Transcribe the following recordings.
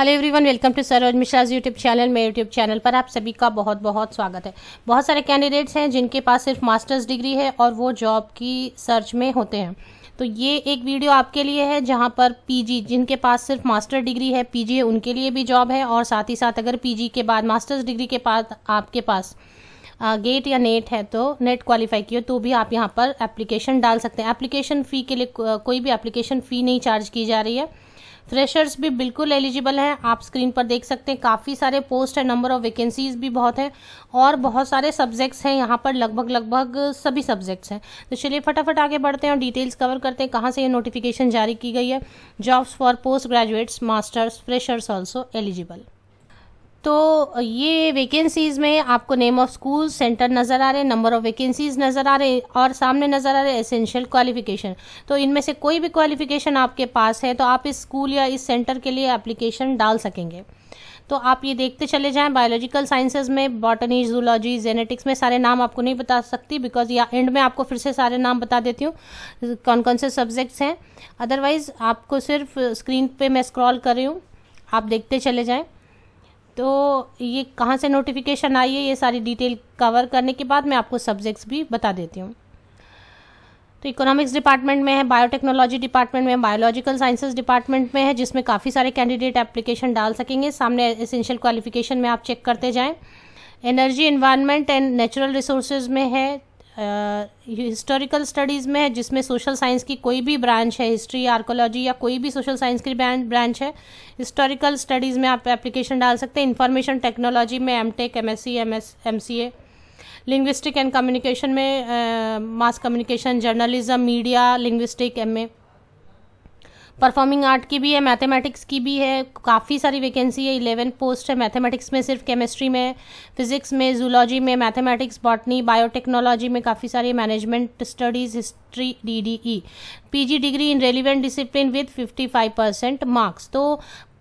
hello everyone welcome to Saroj Mishra YouTube channel मेरे YouTube channel पर आप सभी का बहुत बहुत स्वागत है बहुत सारे कैंडिडेट्स हैं जिनके पास सिर्फ मास्टर्स डिग्री है और वो जॉब की सर्च में होते हैं तो ये एक वीडियो आपके लिए है जहाँ पर पीजी जिनके पास सिर्फ मास्टर डिग्री है पी है उनके लिए भी जॉब है और साथ ही साथ अगर पी के बाद मास्टर्स डिग्री के पास आपके पास गेट या नेट है तो नेट क्वालिफाई किए तो भी आप यहाँ पर एप्लीकेशन डाल सकते हैं एप्लीकेशन फ़ी के लिए कोई भी एप्लीकेशन फ़ी नहीं चार्ज की जा रही है फ्रेशर्स भी बिल्कुल एलिजिबल हैं आप स्क्रीन पर देख सकते हैं काफ़ी सारे पोस्ट है नंबर ऑफ वैकेंसीज भी बहुत हैं और बहुत सारे सब्जेक्ट्स हैं यहाँ पर लगभग लगभग सभी सब्जेक्ट्स हैं तो चलिए फटाफट आगे बढ़ते हैं और डिटेल्स कवर करते हैं कहाँ से ये नोटिफिकेशन जारी की गई है jobs for post graduates masters freshers also eligible तो ये वैकेंसीज में आपको नेम ऑफ स्कूल सेंटर नज़र आ रहे नंबर ऑफ वैकेंसीज नज़र आ रहे और सामने नज़र आ रहे एसेंशियल क्वालिफिकेशन तो इनमें से कोई भी क्वालिफिकेशन आपके पास है तो आप इस स्कूल या इस सेंटर के लिए एप्लीकेशन डाल सकेंगे तो आप ये देखते चले जाएं बायोलॉजिकल साइंसेज में बॉटनी जूलॉजी जेनेटिक्स में सारे नाम आपको नहीं बता सकती बिकॉज या एंड में आपको फिर से सारे नाम बता देती हूँ कौन कौन से सब्जेक्ट्स हैं अदरवाइज़ आपको सिर्फ स्क्रीन पे मैं स्क्रॉल कर रही हूँ आप देखते चले जाएं तो ये कहाँ से नोटिफिकेशन आई है ये सारी डिटेल कवर करने के बाद मैं आपको सब्जेक्ट्स भी बता देती हूँ तो इकोनॉमिक्स डिपार्टमेंट में है बायोटेक्नोलॉजी डिपार्टमेंट में बायोलॉजिकल साइंसेज डिपार्टमेंट में है जिसमें काफ़ी सारे कैंडिडेट एप्लीकेशन डाल सकेंगे सामने एसेंशियल क्वालिफिकेशन में आप चेक करते जाएं energy environment and natural resources में है हिस्टोरिकल स्टडीज़ में है जिसमें सोशल साइंस की कोई भी ब्रांच है हिस्ट्री आर्कोलॉजी या कोई भी सोशल साइंस की ब्रांच है हिस्टोरिकल स्टडीज़ में आप एप्लीकेशन डाल सकते हैं इंफॉर्मेशन टेक्नोलॉजी में M tech M S C M S M C A linguistic and communication में mass communication journalism media linguistic M A performing art की भी है मैथमेटिक्स की भी है काफ़ी सारी वैकेंसी है इलेवन पोस्ट है मैथमेटिक्स में सिर्फ केमिस्ट्री में फिजिक्स में जूलॉजी में मैथमेटिक्स बॉटनी बायोटेक्नोलॉजी में काफ़ी सारी management studies history D D E P G degree in relevant discipline with fifty five percent marks तो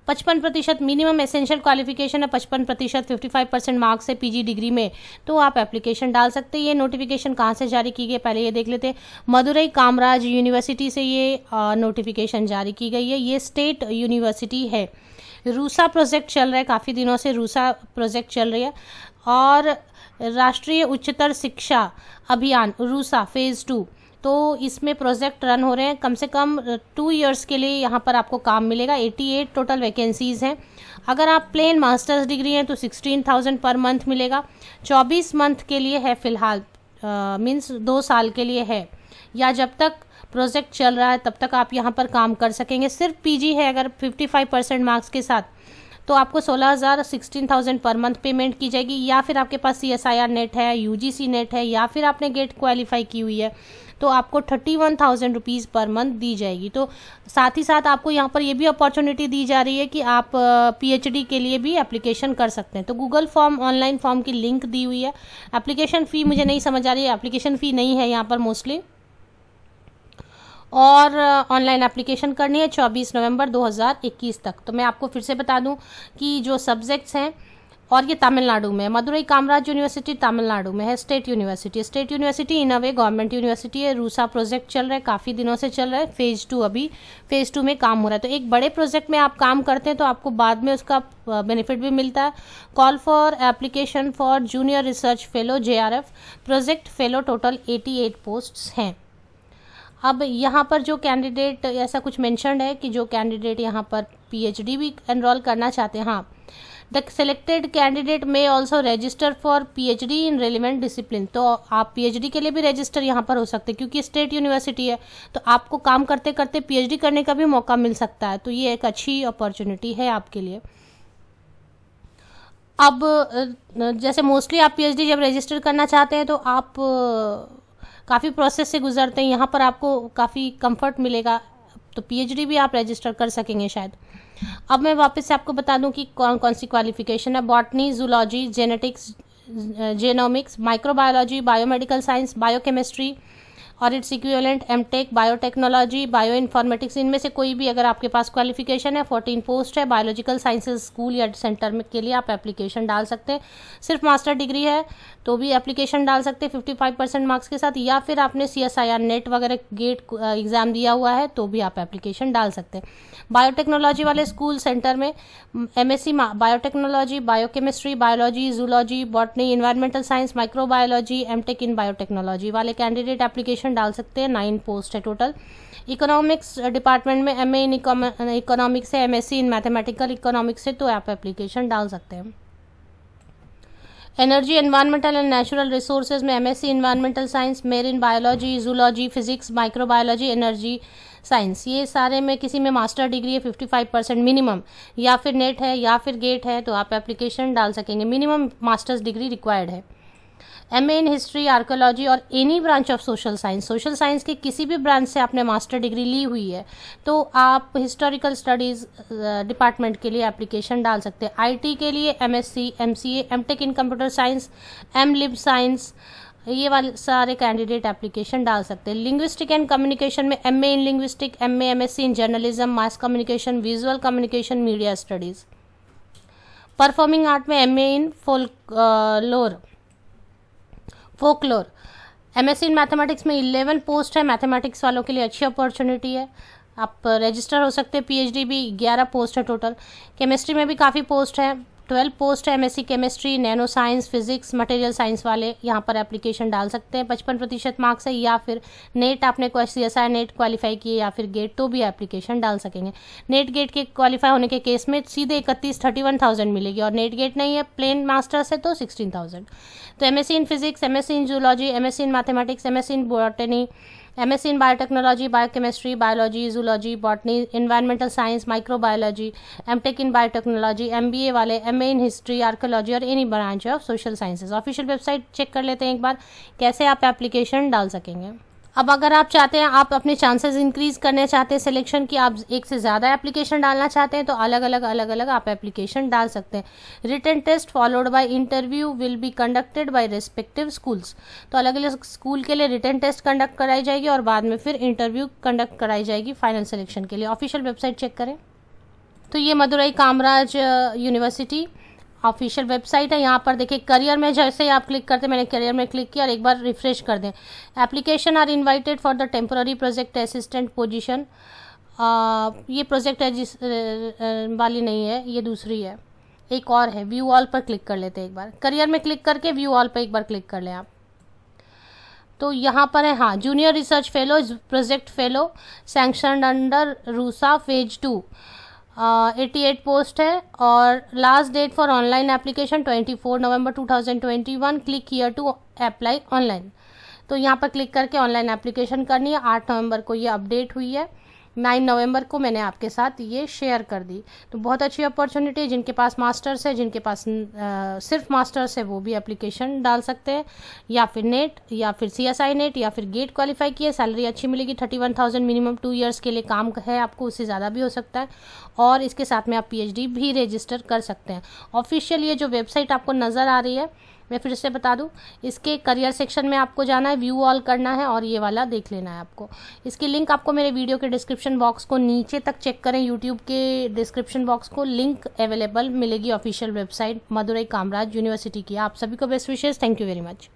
पचपन प्रतिशत मिनिमम एसेंशियल क्वालिफिकेशन है पचपन प्रतिशत फिफ्टी फाइव परसेंट मार्क्स है पीजी डिग्री में तो आप एप्लीकेशन डाल सकते हैं ये नोटिफिकेशन कहाँ से जारी की गई पहले ये देख लेते मदुरई कामराज यूनिवर्सिटी से ये नोटिफिकेशन जारी की गई है ये स्टेट यूनिवर्सिटी है रूसा प्रोजेक्ट चल रहा है काफ़ी दिनों से रूसा प्रोजेक्ट चल रही है और राष्ट्रीय उच्चतर शिक्षा अभियान रूसा फेज़ टू तो इसमें प्रोजेक्ट रन हो रहे हैं कम से कम टू इयर्स के लिए यहाँ पर आपको काम मिलेगा 88 टोटल वैकेंसीज़ हैं अगर आप प्लेन मास्टर्स डिग्री हैं तो 16,000 पर मंथ मिलेगा 24 मंथ के लिए है फ़िलहाल मीन्स दो साल के लिए है या जब तक प्रोजेक्ट चल रहा है तब तक आप यहाँ पर काम कर सकेंगे सिर्फ पी है अगर फिफ्टी परसेंट मार्क्स के साथ तो आपको 16000 16000 पर मंथ पेमेंट की जाएगी या फिर आपके पास सी नेट है यू नेट है या फिर आपने गेट क्वालिफाई की हुई है तो आपको thirty one thousand rupees per month दी जाएगी तो साथ ही साथ आपको यहाँ पर ये भी अपॉर्चुनिटी दी जा रही है कि आप पीएचडी के लिए भी एप्लीकेशन कर सकते हैं तो गूगल फॉर्म ऑनलाइन फॉर्म की लिंक दी हुई है एप्लीकेशन फ़ी मुझे नहीं समझ आ रही है एप्लीकेशन फ़ी नहीं है यहाँ पर मोस्टली और ऑनलाइन एप्लीकेशन करनी है 24 नवंबर 2021 तक तो मैं आपको फिर से बता दूं कि जो सब्जेक्ट्स हैं और ये तमिलनाडु में मदुरई कामराज यूनिवर्सिटी तमिलनाडु में है state university state university in away government university है रूसा प्रोजेक्ट चल रहा है काफ़ी दिनों से चल रहा है फेज़ टू अभी फेज़ टू में काम हो रहा है तो एक बड़े प्रोजेक्ट में आप काम करते हैं तो आपको बाद में उसका बेनिफिट भी मिलता है call for application for junior research fellow J project fellow total eighty eight हैं अब यहाँ पर जो कैंडिडेट ऐसा कुछ मैंशनड है कि जो कैंडिडेट यहाँ पर पी भी एनरोल करना चाहते हैं हाँ the selected candidate may also register for PhD in relevant discipline तो आप पीएचडी के लिए भी रजिस्टर यहाँ पर हो सकते हैं क्योंकि स्टेट यूनिवर्सिटी है तो आपको काम करते करते पीएचडी करने का भी मौका मिल सकता है तो ये एक अच्छी अपॉर्चुनिटी है आपके लिए अब जैसे मोस्टली आप पीएचडी जब रजिस्टर करना चाहते हैं तो आप काफ़ी प्रोसेस से गुजरते हैं यहाँ पर आपको काफ़ी कंफर्ट मिलेगा तो पीएचडी भी आप रजिस्टर कर सकेंगे शायद अब मैं वापस से आपको बता दूं कि कौन कौन सी क्वालिफिकेशन है botany zoology genetics genomics microbiology biomedical science biochemistry और its equivalent M tech biotechnology bio informatics इनमें से कोई भी अगर आपके पास क्वालिफिकेशन है फोर्टीन पोस्ट है बायोलॉजिकल साइंसेज स्कूल या सेंटर में के लिए आप एप्लीकेशन डाल सकते हैं सिर्फ मास्टर डिग्री है तो भी एप्लीकेशन डाल सकते हैं फिफ्टी फाइव परसेंट मार्क्स के साथ या फिर आपने C S I R NET वगैरह गेट एग्ज़ाम uh, दिया हुआ है तो भी आप एप्लीकेशन डाल सकते हैं बायोटेक्नोलॉजी वाले स्कूल सेंटर में M S C biotechnology biochemistry biology zoology botany environmental science microbiology M tech in biotechnology वाले कैंडिडेट एप्लीकेशन पर्सन डाल सकते हैं नाइन पोस्ट है टोटल इकोनॉमिक्स डिपार्टमेंट में एम इन इकोनॉमिक्स है एम इन मैथमेटिकल इकोनॉमिक्स है तो आप एप्लीकेशन डाल सकते हैं energy environmental and natural resources में MSc environmental science marine biology zoology physics microbiology energy science ये सारे में किसी में मास्टर डिग्री है फिफ्टी फाइव परसेंट मिनिमम या फिर नेट है या फिर गेट है तो आप एप्लीकेशन डाल सकेंगे मिनिमम मास्टर्स डिग्री रिक्वायर्ड है एम इन हिस्ट्री आर्कोलॉजी और any branch of social science social science के किसी भी ब्रांच से आपने मास्टर डिग्री ली हुई है तो आप हिस्टोरिकल स्टडीज़ डिपार्टमेंट के लिए एप्लीकेशन डाल सकते हैं आईटी के लिए MSc MCA MTech in computer science M lib science ये वाले सारे कैंडिडेट एप्लीकेशन डाल सकते हैं लिंग्विस्टिक एंड कम्युनिकेशन में M in linguistic M M S C in journalism mass communication visual communication media studies performing art में M A in folklore folklore M S in mathematics में eleven post है mathematics वालों के लिए अच्छी opportunity है आप register हो सकते हैं पीएचडी भी ग्यारह पोस्ट है टोटल केमिस्ट्री में भी काफ़ी पोस्ट है ट्वेल्व पोस्ट है MSc chemistry nano science physics material science वाले यहाँ पर एप्लीकेशन डाल सकते हैं पचपन प्रतिशत मार्क्स है या फिर नेट आपने C S I NET qualify किए या फिर गेट तो भी एप्लीकेशन डाल सकेंगे नेट गेट के क्वालिफाई होने के केस में सीधे इकतीस थर्टी वन थाउजेंड मिलेगी और नेट गेट नहीं है प्लेन मास्टर्स है तो सिक्सटीन थाउजेंड तो M in physics M in zoology M in mathematics M in botany MSc in biotechnology biochemistry biology zoology botany environmental science microbiology MTech in biotechnology MBA वाले MA in history archaeology और any branch of social sciences official website check कर लेते हैं एक बार कैसे आप application डाल सकेंगे अब अगर आप चाहते हैं आप अपने चांसेस इंक्रीज करने चाहते हैं सिलेक्शन की आप एक से ज़्यादा एप्लीकेशन डालना चाहते हैं तो अलग अलग अलग अलग आप एप्लीकेशन डाल सकते हैं return test followed by interview will be conducted by respective schools तो अलग अलग स्कूल के लिए रिटर्न टेस्ट कंडक्ट कराई जाएगी और बाद में फिर इंटरव्यू कंडक्ट कराई जाएगी फाइनल सिलेक्शन के लिए ऑफिशियल वेबसाइट चेक करें तो ये Madurai Kamaraj university official website है यहाँ पर देखिए करियर में जैसे ही आप क्लिक करते हैं मैंने करियर में क्लिक किया और एक बार रिफ्रेश कर दें application are invited for the temporary project assistant position ये प्रोजेक्ट है जिस वाली नहीं है ये दूसरी है एक और है व्यू ऑल पर क्लिक कर लेते हैं एक बार करियर में क्लिक करके व्यू ऑल पर एक बार क्लिक कर लें आप तो यहाँ पर है हाँ junior research fellow project fellow sanction under RUSA phase two eighty eight post है और last date for online application twenty four November two thousand twenty one click here to apply online तो यहाँ पर क्लिक करके ऑनलाइन एप्लीकेशन करनी है आठ नवंबर को ये अपडेट हुई है 9 नवंबर को मैंने आपके साथ ये शेयर कर दी तो बहुत अच्छी अपॉर्चुनिटी है जिनके पास मास्टर्स है जिनके पास आ, सिर्फ मास्टर्स है वो भी एप्लीकेशन डाल सकते हैं या फिर नेट या फिर सी एस आई नेट या फिर गेट क्वालिफाई किए सैलरी अच्छी मिलेगी thirty one thousand minimum two years के लिए काम है आपको उससे ज़्यादा भी हो सकता है और इसके साथ में आप पी एच डी भी रजिस्टर कर सकते हैं ऑफिशियल ये जो वेबसाइट आपको नज़र आ रही है मैं फिर से बता दूँ इसके करियर सेक्शन में आपको जाना है व्यू ऑल करना है और ये वाला देख लेना है आपको इसकी लिंक आपको मेरे वीडियो के डिस्क्रिप्शन बॉक्स को नीचे तक चेक करें यूट्यूब के डिस्क्रिप्शन बॉक्स को लिंक अवेलेबल मिलेगी official website Madurai Kamaraj university की आप सभी को बेस्ट विशेष थैंक यू वेरी मच